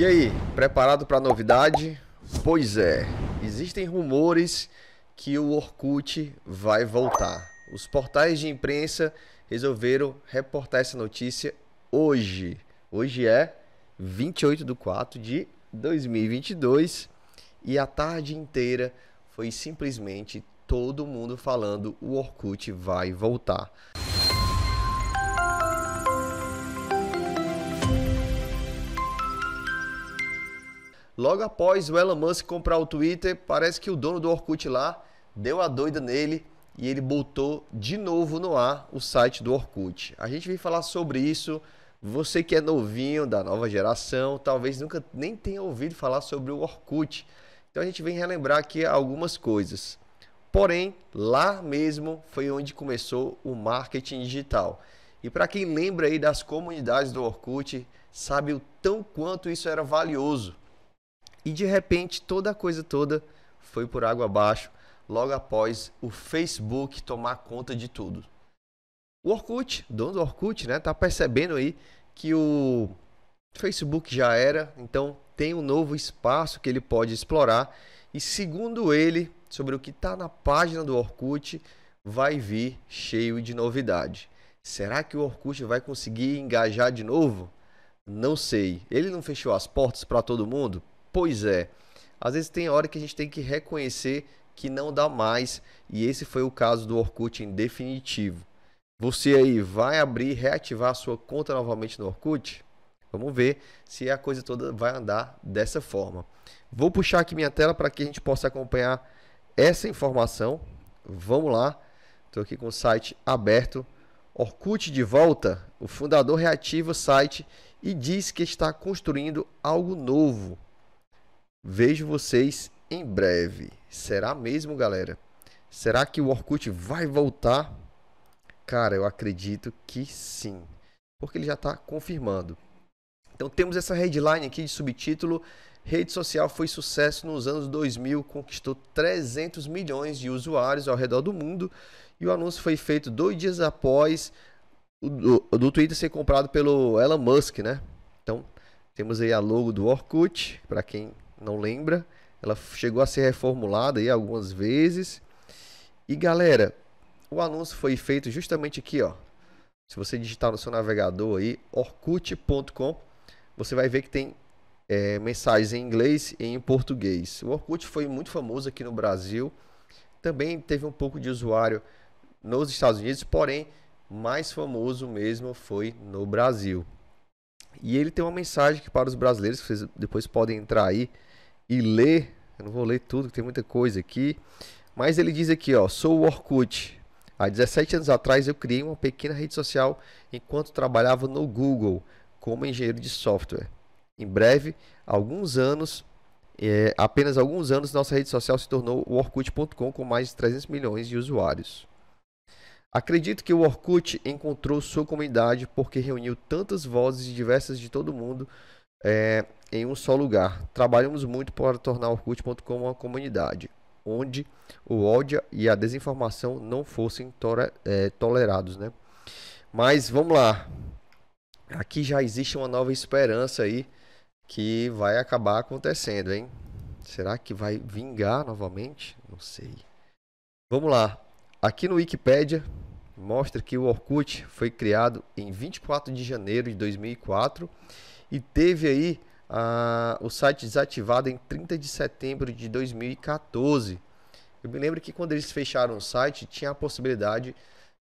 E aí, preparado para a novidade? Pois é, existem rumores que o Orkut vai voltar. Os portais de imprensa resolveram reportar essa notícia hoje. Hoje é 28 de 4 de 2022 e a tarde inteira foi simplesmente todo mundo falando o Orkut vai voltar. Logo após o Elon Musk comprar o Twitter, parece que o dono do Orkut lá deu a doida nele e ele botou de novo no ar o site do Orkut. A gente vem falar sobre isso. Você que é novinho da nova geração, talvez nunca nem tenha ouvido falar sobre o Orkut. Então a gente vem relembrar aqui algumas coisas. Porém, lá mesmo foi onde começou o marketing digital. E para quem lembra aí das comunidades do Orkut, sabe o tão quanto isso era valioso e de repente toda a coisa toda foi por água abaixo logo após o Facebook tomar conta de tudo. O Orkut, dono do Orkut, né, tá percebendo aí que o Facebook já era, então tem um novo espaço que ele pode explorar e segundo ele, sobre o que está na página do Orkut, vai vir cheio de novidade. Será que o Orkut vai conseguir engajar de novo? Não sei. Ele não fechou as portas para todo mundo? Pois é. Às vezes tem hora que a gente tem que reconhecer que não dá mais, e esse foi o caso do Orkut em definitivo. Você aí vai abrir, reativar a sua conta novamente no Orkut? Vamos ver se a coisa toda vai andar dessa forma. Vou puxar aqui minha tela para que a gente possa acompanhar essa informação. Vamos lá. Estou aqui com o site aberto. Orkut de volta. O fundador reativa o site e diz que está construindo algo novo. Vejo vocês em breve. Será mesmo, galera? Será que o Orkut vai voltar? Cara, eu acredito que sim. Porque ele já está confirmando. Então temos essa headline aqui de subtítulo Rede social foi sucesso nos anos 2000, conquistou 300 milhões de usuários ao redor do mundo e o anúncio foi feito dois dias após o do, do Twitter ser comprado pelo Elon Musk, né? Então temos aí a logo do Orkut para quem não lembra. Ela chegou a ser reformulada aí algumas vezes. E galera, o anúncio foi feito justamente aqui, ó. Se você digitar no seu navegador aí, orkut.com, você vai ver que tem é, mensagens em inglês e em português. O Orkut foi muito famoso aqui no Brasil. Também teve um pouco de usuário nos Estados Unidos, porém, mais famoso mesmo foi no Brasil. E ele tem uma mensagem que para os brasileiros, que vocês depois podem entrar aí e ler. Eu não vou ler tudo, tem muita coisa aqui. Mas ele diz aqui, ó, sou o Orkut. Há 17 anos atrás eu criei uma pequena rede social enquanto trabalhava no Google como engenheiro de software. Em breve, alguns anos, é, apenas alguns anos, nossa rede social se tornou o Orkut.com com mais de 300 milhões de usuários. Acredito que o Orkut encontrou sua comunidade porque reuniu tantas vozes diversas de todo mundo é, em um só lugar. Trabalhamos muito para tornar o Orkut.com uma comunidade onde o ódio e a desinformação não fossem é, tolerados, né? Mas vamos lá. Aqui já existe uma nova esperança aí que vai acabar acontecendo, hein? Será que vai vingar novamente? Não sei. Vamos lá. Aqui no Wikipedia mostra que o Orkut foi criado em 24 de janeiro de 2004 e teve aí ah, o site desativado em 30 de setembro de 2014. Eu me lembro que quando eles fecharam o site, tinha a possibilidade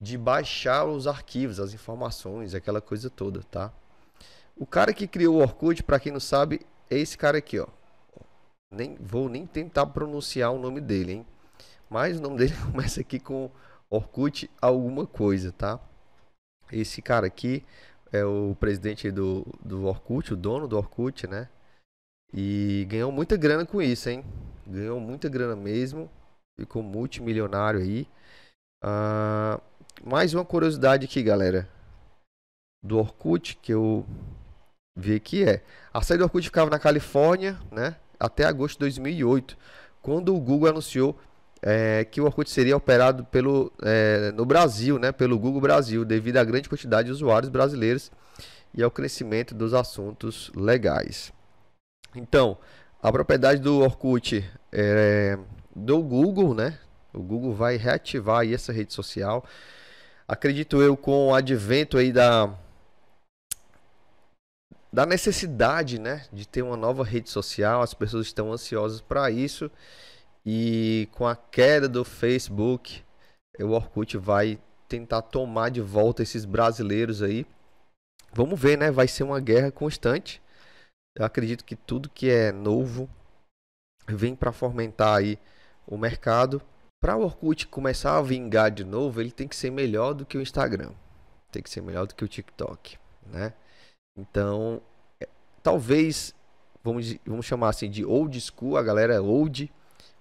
de baixar os arquivos, as informações, aquela coisa toda, tá? O cara que criou o Orkut, para quem não sabe, é esse cara aqui, ó. Nem vou nem tentar pronunciar o nome dele, hein? Mas o nome dele começa aqui com Orkut alguma coisa, tá? Esse cara aqui é o presidente do, do Orkut, o dono do Orkut, né? E ganhou muita grana com isso, hein? Ganhou muita grana mesmo. Ficou multimilionário aí. Uh, mais uma curiosidade aqui, galera. Do Orkut, que eu vi aqui é... A sede do Orkut ficava na Califórnia, né? Até agosto de 2008, quando o Google anunciou é, que o Orkut seria operado pelo, é, no Brasil, né, pelo Google Brasil, devido à grande quantidade de usuários brasileiros e ao crescimento dos assuntos legais. Então, a propriedade do Orkut é do Google, né? O Google vai reativar essa rede social. Acredito eu com o advento aí da da necessidade, né, de ter uma nova rede social, as pessoas estão ansiosas para isso e com a queda do Facebook, o Orkut vai tentar tomar de volta esses brasileiros aí. Vamos ver, né? Vai ser uma guerra constante. Eu acredito que tudo que é novo vem para fomentar aí o mercado. Para o Orkut começar a vingar de novo, ele tem que ser melhor do que o Instagram. Tem que ser melhor do que o TikTok, né? Então, é, talvez vamos, vamos chamar assim de old school, a galera é old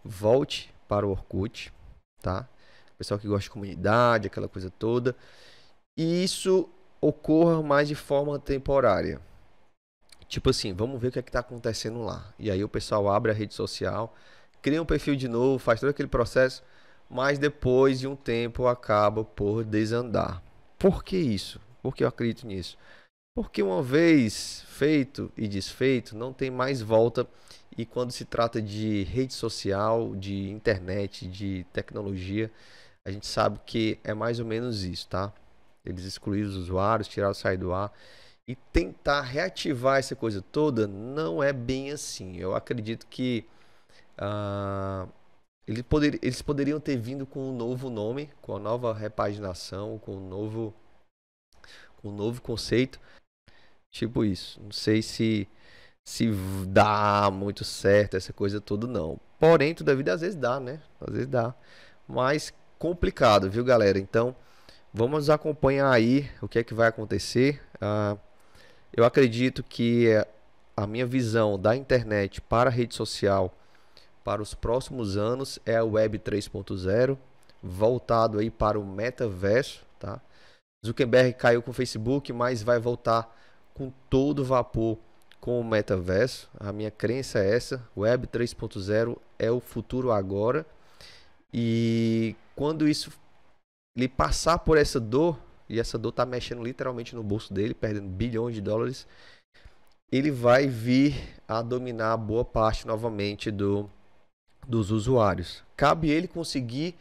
volte para o Orkut, tá? Pessoal que gosta de comunidade, aquela coisa toda. E isso ocorra mais de forma temporária. Tipo assim, vamos ver o que é está acontecendo lá. E aí o pessoal abre a rede social, cria um perfil de novo, faz todo aquele processo, mas depois de um tempo acaba por desandar. Por que isso? Por que eu acredito nisso? Porque uma vez feito e desfeito, não tem mais volta. E quando se trata de rede social, de internet, de tecnologia, a gente sabe que é mais ou menos isso, tá? Eles excluíram os usuários, tiraram o sair do ar. E tentar reativar essa coisa toda não é bem assim. Eu acredito que uh, ah, eles, poder, eles poderiam ter vindo com um novo nome, com a nova repaginação, com um novo, com um novo conceito. Tipo isso. Não sei se se dá muito certo essa coisa toda não. Porém, tudo da vida às vezes dá, né? Às vezes dá. Mas complicado, viu, galera? Então, vamos acompanhar aí o que é que vai acontecer. Ah, eu acredito que a minha visão da internet para a rede social para os próximos anos é a Web 3.0, voltado aí para o metaverso, tá? Zuckerberg caiu com o Facebook, mas vai voltar com todo vapor com o metaverso. A minha crença é essa: Web 3.0 é o futuro agora. E quando isso ele passar por essa dor, e essa dor tá mexendo literalmente no bolso dele, perdendo bilhões de dólares, ele vai vir a dominar boa parte novamente do, dos usuários. Cabe ele conseguir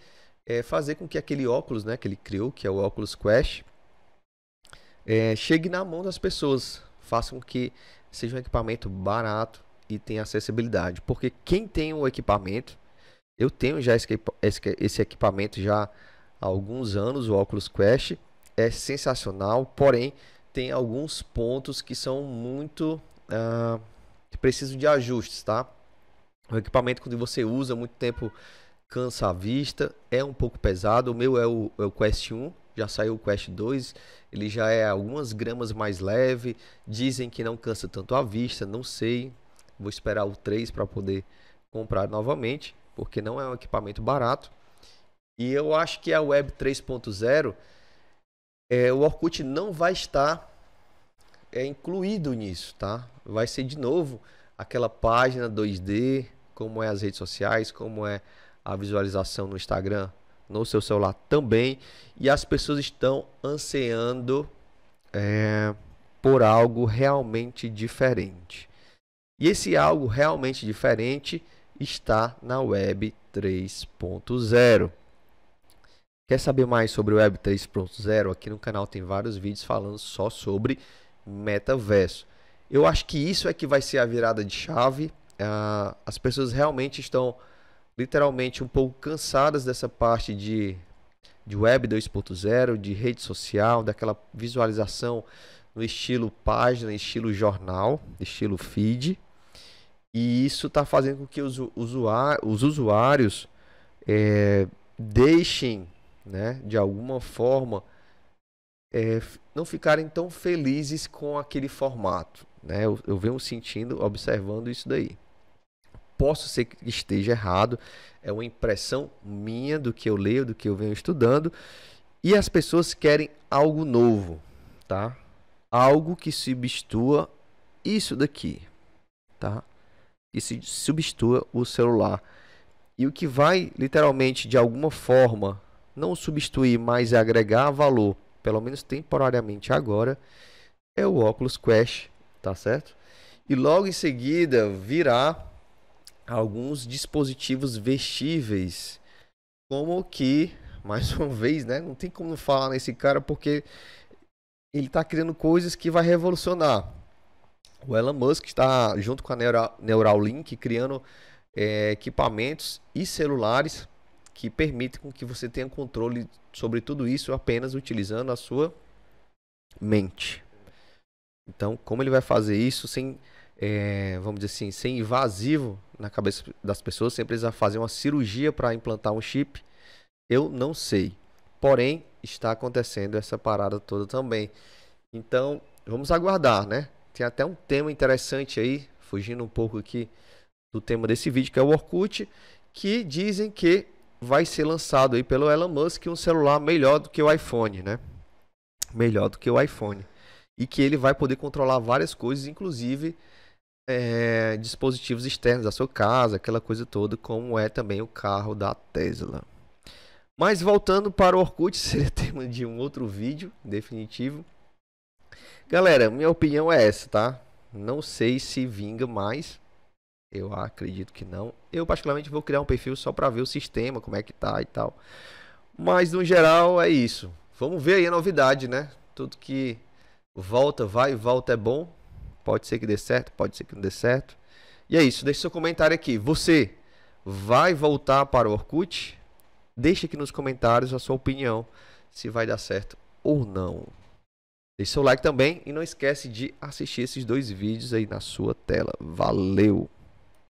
é, fazer com que aquele óculos né, que ele criou, que é o Oculus Quest, é, chegue na mão das pessoas, faça com que seja um equipamento barato e tenha acessibilidade. Porque quem tem o equipamento, eu tenho já esse, esse equipamento já há alguns anos, o Oculus Quest, é sensacional, porém tem alguns pontos que são muito uh, que precisam de ajustes, tá? O equipamento quando você usa muito tempo cansa a vista, é um pouco pesado. O meu é o, é o Quest 1, já saiu o Quest 2, ele já é algumas gramas mais leve, dizem que não cansa tanto a vista, não sei. Vou esperar o 3 para poder comprar novamente, porque não é um equipamento barato. E eu acho que a Web 3.0, é, o Orkut não vai estar é, incluído nisso, tá? Vai ser de novo aquela página 2D, como é as redes sociais, como é a visualização no Instagram, no seu celular também. E as pessoas estão ansiando é, por algo realmente diferente. E esse algo realmente diferente está na Web 3.0. Quer saber mais sobre o Web 3.0? Aqui no canal tem vários vídeos falando só sobre metaverso. Eu acho que isso é que vai ser a virada de chave. Uh, as pessoas realmente estão literalmente um pouco cansadas dessa parte de, de web 2.0, de rede social, daquela visualização no estilo página, estilo jornal, estilo feed. E isso está fazendo com que os, usuários, os usuários é, deixem, né, de alguma forma, é, não ficarem tão felizes com aquele formato. Né? Eu, eu venho sentindo, observando isso daí posso ser que esteja errado, é uma impressão minha do que eu leio, do que eu venho estudando, e as pessoas querem algo novo, tá? Algo que substitua isso daqui, tá? Que se substitua o celular. E o que vai literalmente de alguma forma não substituir, mas agregar valor, pelo menos temporariamente agora, é o óculos Quest, tá certo? E logo em seguida virá alguns dispositivos vestíveis, como que, mais uma vez, né, não tem como falar nesse cara porque ele está criando coisas que vai revolucionar. O Elon Musk está junto com a Neuralink criando é, equipamentos e celulares que permitem com que você tenha controle sobre tudo isso apenas utilizando a sua mente. Então, como ele vai fazer isso sem é, vamos dizer assim, sem invasivo na cabeça das pessoas, sem precisar fazer uma cirurgia para implantar um chip, eu não sei. Porém, está acontecendo essa parada toda também. Então, vamos aguardar, né? Tem até um tema interessante aí, fugindo um pouco aqui do tema desse vídeo, que é o Orkut, que dizem que vai ser lançado aí pelo Elon Musk um celular melhor do que o iPhone, né? Melhor do que o iPhone. E que ele vai poder controlar várias coisas, inclusive é, dispositivos externos da sua casa, aquela coisa toda, como é também o carro da Tesla. Mas voltando para o Orkut, seria tema de um outro vídeo, definitivo. Galera, minha opinião é essa, tá? Não sei se vinga mais. Eu acredito que não. Eu particularmente vou criar um perfil só para ver o sistema, como é que tá e tal. Mas no geral é isso. Vamos ver aí a novidade, né? Tudo que volta, vai e volta é bom. Pode ser que dê certo, pode ser que não dê certo. E é isso, deixe seu comentário aqui. Você vai voltar para o Orkut? Deixe aqui nos comentários a sua opinião, se vai dar certo ou não. Deixe seu like também e não esquece de assistir esses dois vídeos aí na sua tela. Valeu!